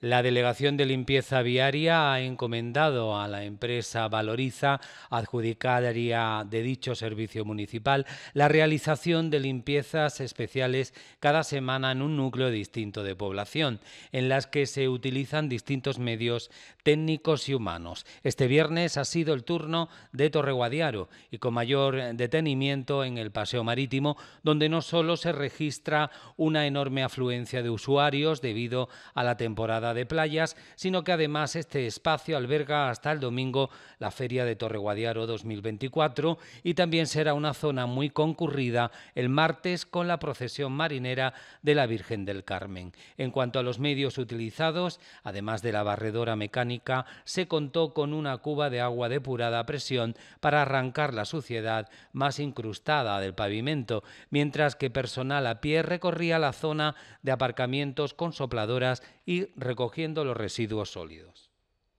La Delegación de Limpieza Viaria ha encomendado a la empresa Valoriza, adjudicaria de dicho servicio municipal, la realización de limpiezas especiales cada semana en un núcleo distinto de población, en las que se utilizan distintos medios técnicos y humanos. Este viernes ha sido el turno de Torreguadiaro y con mayor detenimiento en el Paseo Marítimo, donde no solo se registra una enorme afluencia de usuarios debido a la temporada de playas, sino que además este espacio alberga hasta el domingo la Feria de Torreguadiaro 2024 y también será una zona muy concurrida el martes con la procesión marinera de la Virgen del Carmen. En cuanto a los medios utilizados, además de la barredora mecánica, se contó con una cuba de agua depurada a presión para arrancar la suciedad más incrustada del pavimento, mientras que personal a pie recorría la zona de aparcamientos con sopladoras y recogiendo los residuos sólidos.